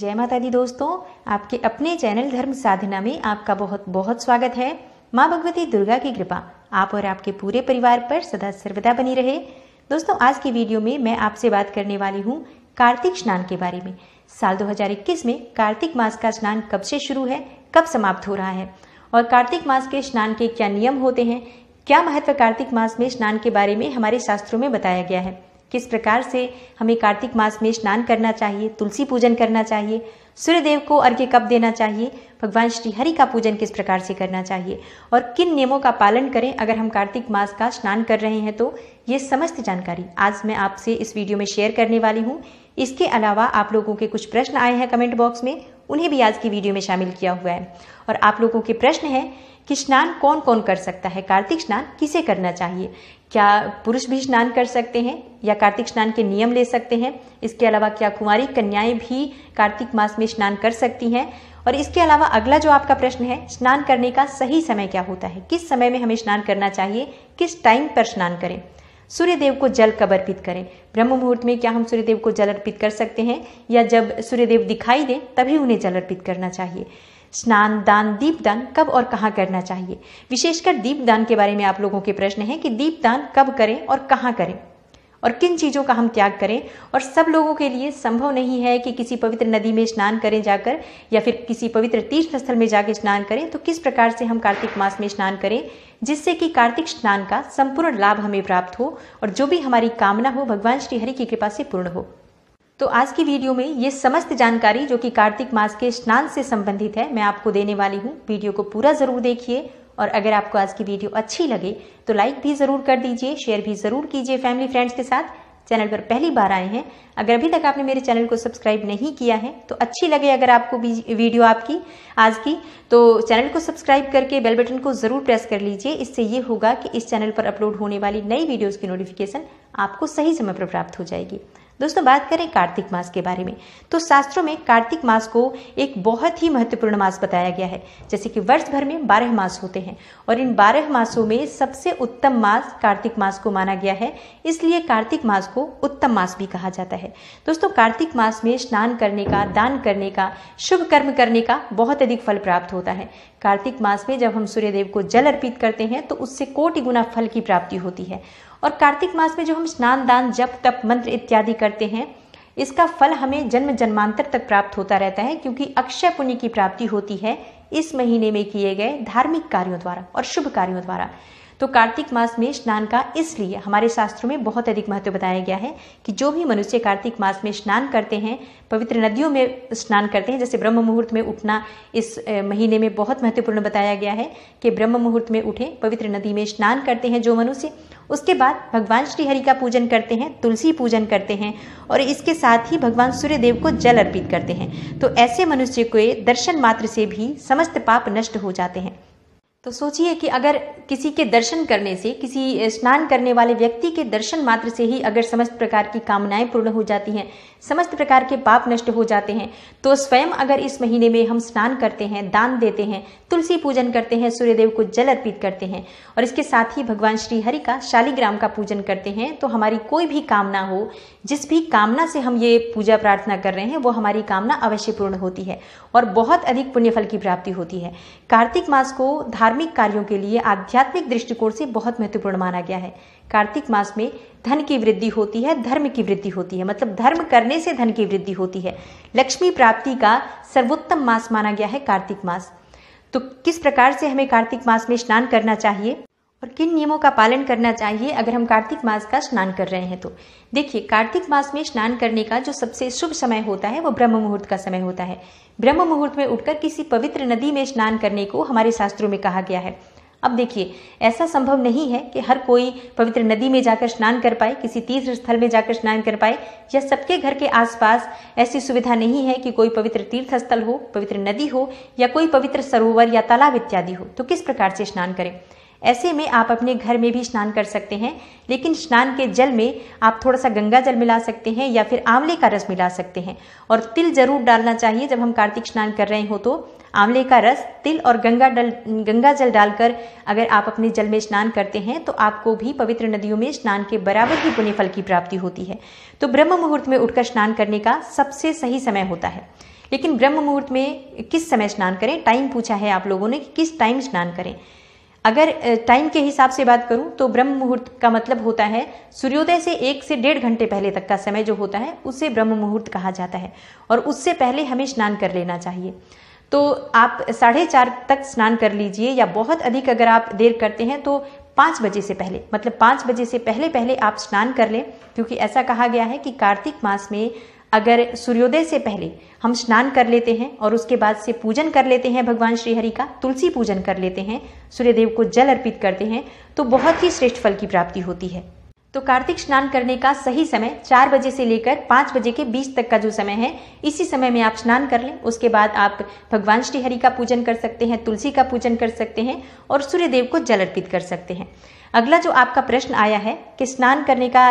जय माता दी दोस्तों आपके अपने चैनल धर्म साधना में आपका बहुत बहुत स्वागत है माँ भगवती दुर्गा की कृपा आप और आपके पूरे परिवार पर सदा सर्वदा बनी रहे दोस्तों आज की वीडियो में मैं आपसे बात करने वाली हूँ कार्तिक स्नान के बारे में साल 2021 में कार्तिक मास का स्नान कब से शुरू है कब समाप्त हो रहा है और कार्तिक मास के स्नान के क्या नियम होते हैं क्या महत्व कार्तिक मास में स्नान के बारे में हमारे शास्त्रों में बताया गया है किस प्रकार से हमें कार्तिक मास में स्नान करना चाहिए तुलसी पूजन करना चाहिए सूर्यदेव को अर्घ्य कब देना चाहिए भगवान श्री हरि का पूजन किस प्रकार से करना चाहिए और किन नियमों का पालन करें अगर हम कार्तिक मास का स्नान कर रहे हैं तो ये समस्त जानकारी आज मैं आपसे इस वीडियो में शेयर करने वाली हूँ इसके अलावा आप लोगों के कुछ प्रश्न आए हैं कमेंट बॉक्स में उन्हें भी आज की वीडियो में शामिल किया हुआ है और आप लोगों के प्रश्न हैं कि स्नान कौन कौन कर सकता है कार्तिक स्नान किसे करना चाहिए क्या पुरुष भी स्नान कर सकते हैं या कार्तिक स्नान के नियम ले सकते हैं इसके अलावा क्या कुंवारी कन्याएं भी कार्तिक मास में स्नान कर सकती हैं और इसके अलावा अगला जो आपका प्रश्न है स्नान करने का सही समय क्या होता है किस समय में हमें स्नान करना चाहिए किस टाइम पर स्नान करें सूर्यदेव को जल कब अर्पित करें ब्रह्म मुहूर्त में क्या हम सूर्यदेव को जल अर्पित कर सकते हैं या जब सूर्यदेव दिखाई दें तभी उन्हें जल अर्पित करना चाहिए स्नान दान दीपदान कब और कहाँ करना चाहिए विशेषकर दीपदान के बारे में आप लोगों के प्रश्न हैं कि दीपदान कब करें और कहाँ करें और किन चीज़ों का हम त्याग करें और सब लोगों के लिए संभव नहीं है कि किसी पवित्र नदी में स्नान करें जाकर या फिर किसी पवित्र तीर्थ स्थल में जाकर स्नान करें तो किस प्रकार से हम कार्तिक मास में स्नान करें जिससे कि कार्तिक स्नान का संपूर्ण लाभ हमें प्राप्त हो और जो भी हमारी कामना हो भगवान श्री हरि की कृपा से पूर्ण हो तो आज की वीडियो में ये समस्त जानकारी जो कि कार्तिक मास के स्नान से संबंधित है मैं आपको देने वाली हूँ वीडियो को पूरा ज़रूर देखिए और अगर आपको आज की वीडियो अच्छी लगे तो लाइक भी ज़रूर कर दीजिए शेयर भी ज़रूर कीजिए फैमिली फ्रेंड्स के साथ चैनल पर पहली बार आए हैं अगर अभी तक आपने मेरे चैनल को सब्सक्राइब नहीं किया है तो अच्छी लगे अगर आपको वीडियो आपकी आज की तो चैनल को सब्सक्राइब करके बेल बटन को ज़रूर प्रेस कर लीजिए इससे ये होगा कि इस चैनल पर अपलोड होने वाली नई वीडियोज़ की नोटिफिकेशन आपको सही समय पर प्राप्त हो जाएगी दोस्तों बात करें कार्तिक मास के बारे में तो शास्त्रों में कार्तिक मास को एक बहुत ही महत्वपूर्ण मास बताया गया है जैसे कि वर्ष भर में बारह मास होते हैं और इन बारह मासों में सबसे उत्तम मास कार्तिक मास को माना गया है इसलिए कार्तिक मास को उत्तम मास भी कहा जाता है दोस्तों कार्तिक मास में स्नान करने का दान करने का शुभ कर्म करने का बहुत अधिक फल प्राप्त होता है कार्तिक मास में जब हम सूर्यदेव को जल अर्पित करते हैं तो उससे कोटि गुना फल की प्राप्ति होती है और कार्तिक मास में जो हम स्नान दान जप तप मंत्र इत्यादि करते हैं इसका फल हमें जन्म जन्मांतर तक प्राप्त होता रहता है क्योंकि अक्षय पुण्य की प्राप्ति होती है इस महीने में किए गए धार्मिक कार्यों द्वारा और शुभ कार्यों द्वारा तो कार्तिक मास में स्नान का इसलिए हमारे शास्त्रों में बहुत अधिक महत्व बताया गया है कि जो भी मनुष्य कार्तिक मास में स्नान करते हैं पवित्र नदियों में स्नान करते हैं जैसे ब्रह्म मुहूर्त में उठना इस महीने में बहुत महत्वपूर्ण बताया गया है कि ब्रह्म मुहूर्त में उठें पवित्र नदी में स्नान करते हैं जो मनुष्य उसके बाद भगवान श्रीहरि का पूजन करते हैं तुलसी पूजन करते हैं और इसके साथ ही भगवान सूर्यदेव को जल अर्पित करते हैं तो ऐसे मनुष्य के दर्शन मात्र से भी समस्त पाप नष्ट हो जाते हैं तो सोचिए कि अगर किसी के दर्शन करने से किसी स्नान करने वाले व्यक्ति के दर्शन मात्र से ही अगर समस्त प्रकार की कामनाएं पूर्ण हो जाती हैं समस्त प्रकार के पाप नष्ट हो जाते हैं तो स्वयं अगर इस महीने में हम स्नान करते हैं दान देते हैं तुलसी पूजन करते हैं सूर्यदेव को जल अर्पित करते हैं और इसके साथ ही भगवान श्री हरि का शालिग्राम का पूजन करते हैं तो हमारी कोई भी कामना हो जिस भी कामना से हम ये पूजा प्रार्थना कर रहे हैं वो हमारी कामना अवश्य पूर्ण होती है और बहुत अधिक पुण्यफल की प्राप्ति होती है कार्तिक मास को धार धार्मिक कार्यों के लिए आध्यात्मिक दृष्टिकोण से बहुत महत्वपूर्ण माना गया है कार्तिक मास में धन की वृद्धि होती है धर्म की वृद्धि होती है मतलब धर्म करने से धन की वृद्धि होती है लक्ष्मी प्राप्ति का सर्वोत्तम मास माना गया है कार्तिक मास तो किस प्रकार से हमें कार्तिक मास में स्नान करना चाहिए और किन नियमों का पालन करना चाहिए अगर हम कार्तिक मास का स्नान कर रहे हैं तो देखिए कार्तिक मास में स्नान करने का जो सबसे शुभ समय होता है वो ब्रह्म मुहूर्त का समय होता है ब्रह्म मुहूर्त में उठकर किसी पवित्र नदी में स्नान करने को हमारे शास्त्रों में कहा गया है अब देखिए ऐसा संभव नहीं है कि हर कोई पवित्र नदी में जाकर स्नान कर पाए किसी तीर्थ स्थल में जाकर स्नान कर पाए या सबके घर के आसपास ऐसी सुविधा नहीं है कि कोई पवित्र तीर्थ स्थल हो पवित्र नदी हो या कोई पवित्र सरोवर या तालाब इत्यादि हो तो किस प्रकार से स्नान करें ऐसे में आप अपने घर में भी स्नान कर सकते हैं लेकिन स्नान के जल में आप थोड़ा सा गंगा जल मिला सकते हैं या फिर आंवले का रस मिला सकते हैं और तिल जरूर डालना चाहिए जब हम कार्तिक स्नान कर रहे हो तो आंवले का रस तिल और गंगा डल गंगा जल डालकर अगर आप अपने जल में स्नान करते हैं तो आपको भी पवित्र नदियों में स्नान के बराबर ही पुण्यफल की प्राप्ति होती है तो ब्रह्म मुहूर्त में उठकर स्नान करने का सबसे सही समय होता है लेकिन ब्रह्म मुहूर्त में किस समय स्नान करें टाइम पूछा है आप लोगों ने कि किस टाइम स्नान करें अगर टाइम के हिसाब से बात करूं तो ब्रह्म मुहूर्त का मतलब होता है सूर्योदय से एक से डेढ़ घंटे पहले तक का समय जो होता है उसे ब्रह्म मुहूर्त कहा जाता है और उससे पहले हमें स्नान कर लेना चाहिए तो आप साढ़े चार तक स्नान कर लीजिए या बहुत अधिक अगर आप देर करते हैं तो पाँच बजे से पहले मतलब पाँच बजे से पहले पहले आप स्नान कर लें क्योंकि ऐसा कहा गया है कि कार्तिक मास में अगर सूर्योदय से पहले हम स्नान कर लेते हैं और उसके बाद से पूजन कर लेते हैं भगवान श्रीहरि का तुलसी पूजन कर लेते हैं सूर्यदेव को जल अर्पित करते हैं तो बहुत ही श्रेष्ठ फल की प्राप्ति होती है तो कार्तिक स्नान करने का सही समय चार बजे से लेकर पाँच बजे के बीच तक का जो समय है इसी समय में आप स्नान कर लें उसके बाद आप भगवान श्री हरि का पूजन कर सकते हैं तुलसी का पूजन कर सकते हैं और सूर्यदेव को जल अर्पित कर सकते हैं अगला जो आपका प्रश्न आया है कि स्नान करने का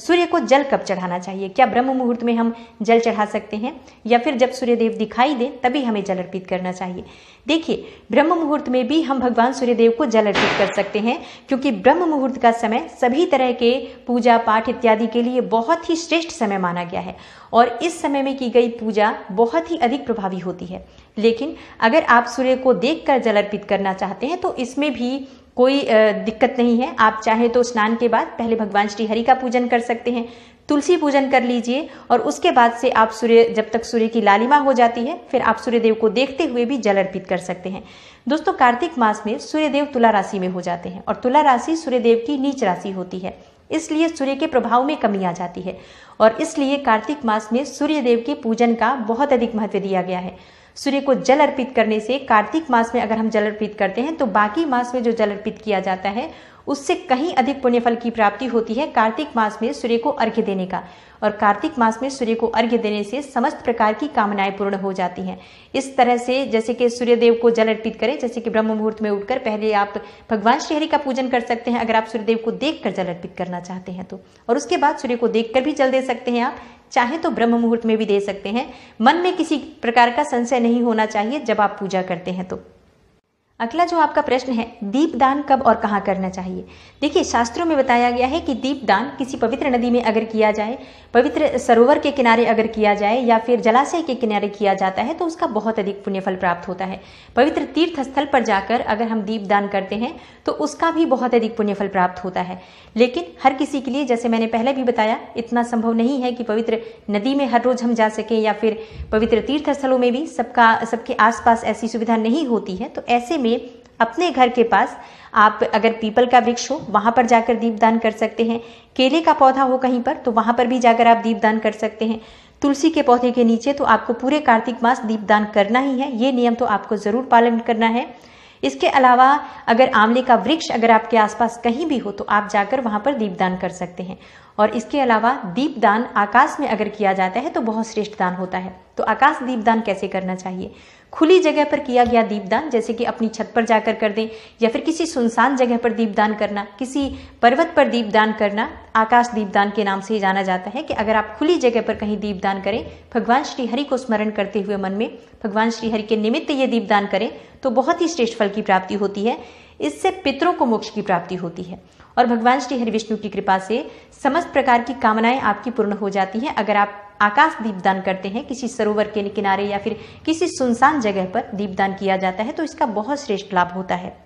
सूर्य को जल कब चढ़ाना चाहिए क्या ब्रह्म मुहूर्त में हम जल चढ़ा सकते हैं या फिर जब सूर्यदेव दिखाई दे तभी हमें जल अर्पित करना चाहिए देखिए ब्रह्म मुहूर्त में भी हम भगवान सूर्यदेव को जल अर्पित कर सकते हैं क्योंकि ब्रह्म मुहूर्त का समय सभी तरह के पूजा पाठ इत्यादि के लिए बहुत ही श्रेष्ठ समय माना गया है और इस समय में की गई पूजा बहुत ही अधिक प्रभावी होती है लेकिन अगर आप सूर्य को देख कर जल अर्पित करना चाहते हैं तो इसमें भी कोई दिक्कत नहीं है आप चाहे तो स्नान के बाद पहले भगवान श्री हरि का पूजन कर सकते हैं तुलसी पूजन कर लीजिए और उसके बाद से आप सूर्य जब तक सूर्य की लालिमा हो जाती है फिर आप सूर्यदेव को देखते हुए भी जल अर्पित कर सकते हैं दोस्तों कार्तिक मास में सूर्यदेव तुला राशि में हो जाते हैं और तुला राशि सूर्यदेव की नीच राशि होती है इसलिए सूर्य के प्रभाव में कमी आ जाती है और इसलिए कार्तिक मास में सूर्यदेव के पूजन का बहुत अधिक महत्व दिया गया है सूर्य को जल अर्पित करने से कार्तिक मास में अगर हम जल अर्पित करते हैं तो बाकी मास में जो जल अर्पित किया जाता है उससे कहीं अधिक पुण्यफल की प्राप्ति होती है कार्तिक मास में सूर्य को अर्घ्य देने का और कार्तिक मास में सूर्य को अर्घ्य देने से समस्त प्रकार की कामनाएं पूर्ण हो जाती हैं इस तरह से जैसे कि सूर्य देव को जल अर्पित करें जैसे कि ब्रह्म मुहूर्त में उठकर पहले आप भगवान श्रीहरि का पूजन कर सकते हैं अगर आप सूर्यदेव को देख कर जल अर्पित करना चाहते हैं तो और उसके बाद सूर्य को देख कर भी जल दे सकते हैं आप चाहे तो ब्रह्म मुहूर्त में भी दे सकते हैं मन में किसी प्रकार का संशय नहीं होना चाहिए जब आप पूजा करते हैं तो अगला जो आपका प्रश्न है दीपदान कब और कहाँ करना चाहिए देखिए शास्त्रों में बताया गया है कि दीपदान किसी पवित्र नदी में अगर किया जाए पवित्र सरोवर के किनारे अगर किया जाए या फिर जलाशय के किनारे किया जाता है तो उसका बहुत अधिक पुण्यफल प्राप्त होता है पवित्र तीर्थ स्थल पर जाकर अगर हम दीपदान करते हैं तो उसका भी बहुत अधिक पुण्यफल प्राप्त होता है लेकिन हर किसी के लिए जैसे मैंने पहले भी बताया इतना संभव नहीं है कि पवित्र नदी में हर रोज हम जा सकें या फिर पवित्र तीर्थ स्थलों में भी सबका सबके आसपास ऐसी सुविधा नहीं होती है तो ऐसे में लिए अपने घर के पास आप अगर पीपल का वृक्ष हो वहाँ पर जाकर दीपदान कर सकते हैं केले का पौधा हो कहीं पर तो वहाँ पर भी जाकर आप दीपदान कर सकते हैं तुलसी के पौधे के नीचे तो आपको पूरे कार्तिक मास दीपदान करना ही है ये नियम तो आपको ज़रूर पालन करना है इसके अलावा अगर आंवले का वृक्ष अगर आपके आसपास कहीं भी हो तो आप जाकर वहाँ पर दीपदान कर सकते हैं और इसके अलावा दीपदान आकाश में अगर किया जाता है तो बहुत श्रेष्ठ दान होता है तो आकाश दीपदान कैसे करना चाहिए खुली जगह पर किया गया दीपदान जैसे कि अपनी छत पर जाकर कर दें या फिर किसी सुनसान जगह पर दीपदान करना किसी पर्वत पर दीपदान करना आकाश दीपदान के नाम से ही जाना जाता है कि अगर आप खुली जगह पर कहीं दीपदान करें भगवान श्री हरि को स्मरण करते हुए मन में भगवान श्री हरि के निमित्त ये दीपदान करें तो बहुत ही श्रेष्ठ फल की प्राप्ति होती है इससे पितरों को मोक्ष की प्राप्ति होती है और भगवान श्री हरि विष्णु की कृपा से समस्त प्रकार की कामनाएं आपकी पूर्ण हो जाती हैं अगर आप आकाश दीपदान करते हैं किसी सरोवर के किनारे या फिर किसी सुनसान जगह पर दीपदान किया जाता है तो इसका बहुत श्रेष्ठ लाभ होता है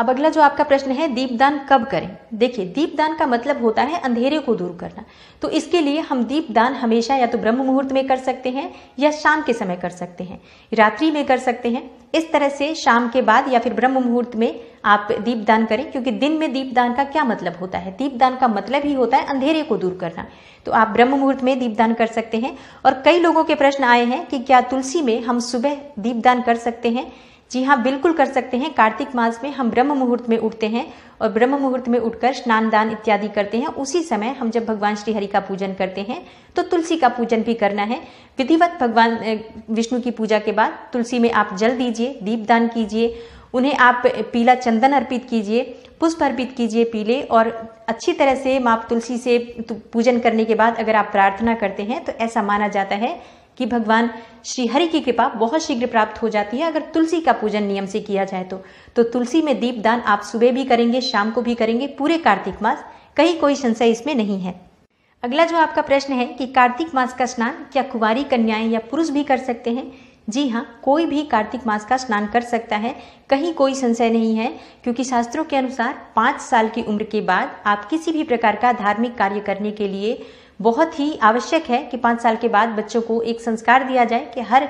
अब अगला जो आपका प्रश्न है दीपदान कब करें देखिए दीपदान का मतलब होता है अंधेरे को दूर करना तो इसके लिए हम दीपदान हमेशा या तो ब्रह्म मुहूर्त में कर सकते हैं या शाम के समय कर सकते हैं रात्रि में कर सकते हैं इस तरह से शाम के बाद या फिर ब्रह्म मुहूर्त में आप दीपदान करें क्योंकि दिन में दीपदान का क्या मतलब होता है दीपदान का मतलब ही होता है अंधेरे को दूर करना तो आप ब्रह्म मुहूर्त में दीपदान कर सकते हैं और कई लोगों के प्रश्न आए हैं कि क्या तुलसी में हम सुबह दीपदान कर सकते हैं जी हाँ बिल्कुल कर सकते हैं कार्तिक मास में हम ब्रह्म मुहूर्त में उठते हैं और ब्रह्म मुहूर्त में उठकर स्नान दान इत्यादि करते हैं उसी समय हम जब भगवान श्री हरि का पूजन करते हैं तो तुलसी का पूजन भी करना है विधिवत भगवान विष्णु की पूजा के बाद तुलसी में आप जल दीजिए दीप दान कीजिए उन्हें आप पीला चंदन अर्पित कीजिए पुष्प अर्पित कीजिए पीले और अच्छी तरह से माँ तुलसी से पूजन करने के बाद अगर आप प्रार्थना करते हैं तो ऐसा माना जाता है कि भगवान श्री हरि की कृपा बहुत शीघ्र प्राप्त हो जाती है अगर तुलसी का पूजन नियम से किया जाए तो तो तुलसी में दीप दान आप सुबह भी करेंगे शाम को भी करेंगे पूरे कार्तिक मास कहीं कोई संशय इसमें नहीं है अगला जो आपका प्रश्न है कि कार्तिक मास का स्नान क्या कुंवारी कन्याएं या पुरुष भी कर सकते हैं जी हाँ कोई भी कार्तिक मास का स्नान कर सकता है कहीं कोई संशय नहीं है क्योंकि शास्त्रों के अनुसार पाँच साल की उम्र के बाद आप किसी भी प्रकार का धार्मिक कार्य करने के लिए बहुत ही आवश्यक है कि पाँच साल के बाद बच्चों को एक संस्कार दिया जाए कि हर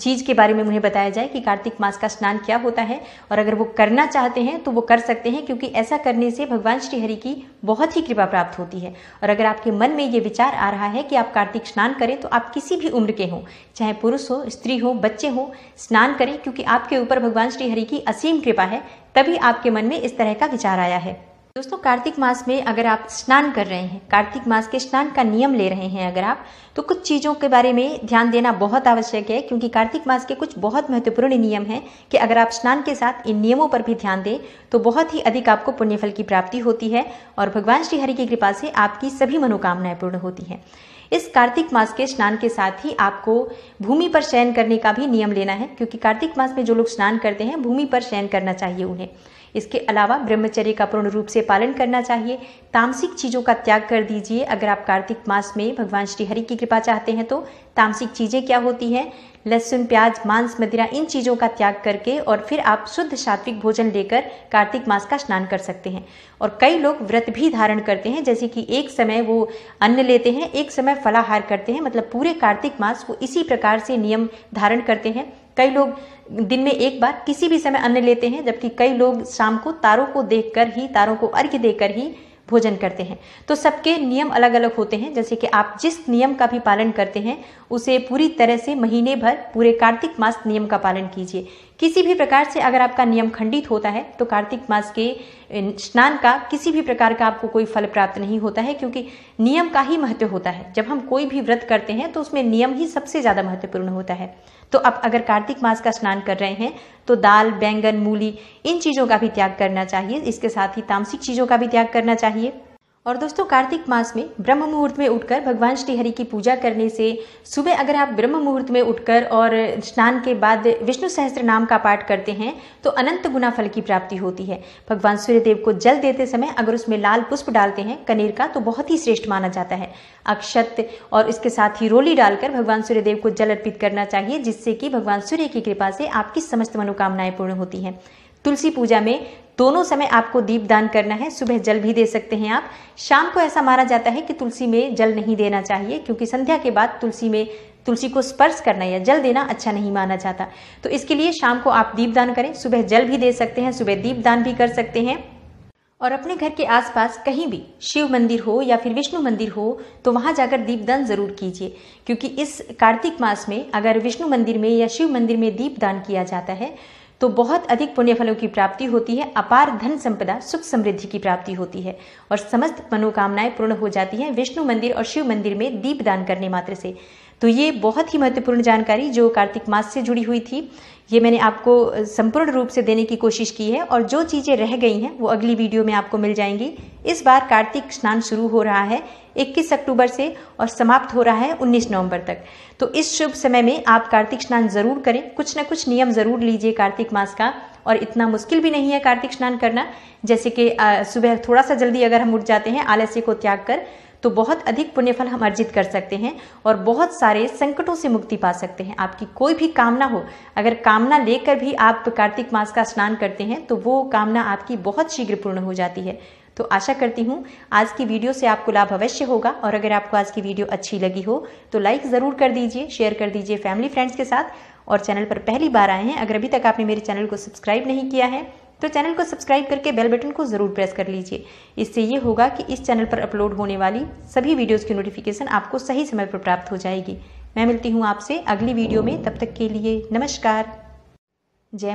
चीज़ के बारे में उन्हें बताया जाए कि कार्तिक मास का स्नान क्या होता है और अगर वो करना चाहते हैं तो वो कर सकते हैं क्योंकि ऐसा करने से भगवान श्री हरि की बहुत ही कृपा प्राप्त होती है और अगर आपके मन में ये विचार आ रहा है कि आप कार्तिक स्नान करें तो आप किसी भी उम्र के हों चाहे पुरुष हो स्त्री हो बच्चे हों स्नान करें क्योंकि आपके ऊपर भगवान श्रीहरि की असीम कृपा है तभी आपके मन में इस तरह का विचार आया है दोस्तों कार्तिक मास में अगर आप स्नान कर रहे हैं कार्तिक मास के स्नान का नियम ले रहे हैं अगर आप तो कुछ चीज़ों के बारे में ध्यान देना बहुत आवश्यक है क्योंकि कार्तिक मास के कुछ बहुत महत्वपूर्ण नियम हैं कि अगर आप स्नान के साथ इन नियमों पर भी ध्यान दें तो बहुत ही अधिक आपको पुण्यफल की प्राप्ति होती है और भगवान श्रीहरि की कृपा से आपकी सभी मनोकामनाएं पूर्ण होती हैं इस कार्तिक मास के स्नान के साथ ही आपको भूमि पर शयन करने का भी नियम लेना है क्योंकि कार्तिक मास में जो लोग स्नान करते हैं भूमि पर शयन करना चाहिए उन्हें इसके अलावा ब्रह्मचर्य का पूर्ण रूप से पालन करना चाहिए तामसिक चीज़ों का त्याग कर दीजिए अगर आप कार्तिक मास में भगवान श्रीहरि की कृपा चाहते हैं तो तामसिक चीज़ें क्या होती हैं लहसुन प्याज मांस मदिरा इन चीज़ों का त्याग करके और फिर आप शुद्ध सात्विक भोजन लेकर कार्तिक मास का स्नान कर सकते हैं और कई लोग व्रत भी धारण करते हैं जैसे कि एक समय वो अन्न लेते हैं एक समय फलाहार करते हैं मतलब पूरे कार्तिक मास वो इसी प्रकार से नियम धारण करते हैं कई लोग दिन में एक बार किसी भी समय अन्न लेते हैं जबकि कई लोग शाम को तारों को देखकर ही तारों को अर्घ्य देकर ही भोजन करते हैं तो सबके नियम अलग अलग होते हैं जैसे कि आप जिस नियम का भी पालन करते हैं उसे पूरी तरह से महीने भर पूरे कार्तिक मास नियम का पालन कीजिए किसी भी प्रकार से अगर आपका नियम खंडित होता है तो कार्तिक मास के स्नान का किसी भी प्रकार का आपको कोई फल प्राप्त नहीं होता है क्योंकि नियम का ही महत्व होता है जब हम कोई भी व्रत करते हैं तो उसमें नियम ही सबसे ज़्यादा महत्वपूर्ण होता है तो आप अगर कार्तिक मास का स्नान कर रहे हैं तो दाल बैंगन मूली इन चीज़ों का भी त्याग करना चाहिए इसके साथ ही तामसिक चीज़ों का भी त्याग करना चाहिए और दोस्तों कार्तिक मास में ब्रह्म मुहूर्त में उठकर भगवान श्री हरि की पूजा करने से सुबह अगर आप ब्रह्म मुहूर्त में उठकर और स्नान के बाद विष्णु सहस्त्र नाम का पाठ करते हैं तो अनंत गुना फल की प्राप्ति होती है भगवान सूर्यदेव को जल देते समय अगर उसमें लाल पुष्प डालते हैं कनेर का तो बहुत ही श्रेष्ठ माना जाता है अक्षत और इसके साथ ही रोली डालकर भगवान सूर्यदेव को जल अर्पित करना चाहिए जिससे कि भगवान सूर्य की कृपा से आपकी समस्त मनोकामनाएं पूर्ण होती हैं तुलसी पूजा में दोनों समय आपको दीप दान करना है सुबह जल भी दे सकते हैं आप शाम को ऐसा माना जाता है कि तुलसी में जल नहीं देना चाहिए क्योंकि संध्या के बाद तुलसी में तुलसी को स्पर्श करना या जल देना अच्छा नहीं माना जाता तो इसके लिए शाम को आप दीप दान करें सुबह जल भी दे सकते हैं सुबह दीप दान भी कर सकते हैं और अपने घर के आसपास कहीं भी शिव मंदिर हो या फिर विष्णु मंदिर हो तो वहाँ जाकर दीपदान ज़रूर कीजिए क्योंकि इस कार्तिक मास में अगर विष्णु मंदिर में या शिव मंदिर में दीपदान किया जाता है तो बहुत अधिक पुण्य फलों की प्राप्ति होती है अपार धन संपदा सुख समृद्धि की प्राप्ति होती है और समस्त मनोकामनाएं पूर्ण हो जाती हैं विष्णु मंदिर और शिव मंदिर में दीपदान करने मात्र से तो ये बहुत ही महत्वपूर्ण जानकारी जो कार्तिक मास से जुड़ी हुई थी ये मैंने आपको संपूर्ण रूप से देने की कोशिश की है और जो चीज़ें रह गई हैं वो अगली वीडियो में आपको मिल जाएंगी इस बार कार्तिक स्नान शुरू हो रहा है 21 अक्टूबर से और समाप्त हो रहा है 19 नवंबर तक तो इस शुभ समय में आप कार्तिक स्नान ज़रूर करें कुछ ना कुछ नियम ज़रूर लीजिए कार्तिक मास का और इतना मुश्किल भी नहीं है कार्तिक स्नान करना जैसे कि सुबह थोड़ा सा जल्दी अगर हम उठ जाते हैं आलस्य को त्याग कर तो बहुत अधिक पुण्यफल हम अर्जित कर सकते हैं और बहुत सारे संकटों से मुक्ति पा सकते हैं आपकी कोई भी कामना हो अगर कामना लेकर भी आप कार्तिक मास का स्नान करते हैं तो वो कामना आपकी बहुत शीघ्र पूर्ण हो जाती है तो आशा करती हूँ आज की वीडियो से आपको लाभ अवश्य होगा और अगर आपको आज की वीडियो अच्छी लगी हो तो लाइक ज़रूर कर दीजिए शेयर कर दीजिए फैमिली फ्रेंड्स के साथ और चैनल पर पहली बार आए हैं अगर अभी तक आपने मेरे चैनल को सब्सक्राइब नहीं किया है तो चैनल को सब्सक्राइब करके बेल बटन को ज़रूर प्रेस कर लीजिए इससे ये होगा कि इस चैनल पर अपलोड होने वाली सभी वीडियोस की नोटिफिकेशन आपको सही समय पर प्राप्त हो जाएगी मैं मिलती हूँ आपसे अगली वीडियो में तब तक के लिए नमस्कार जय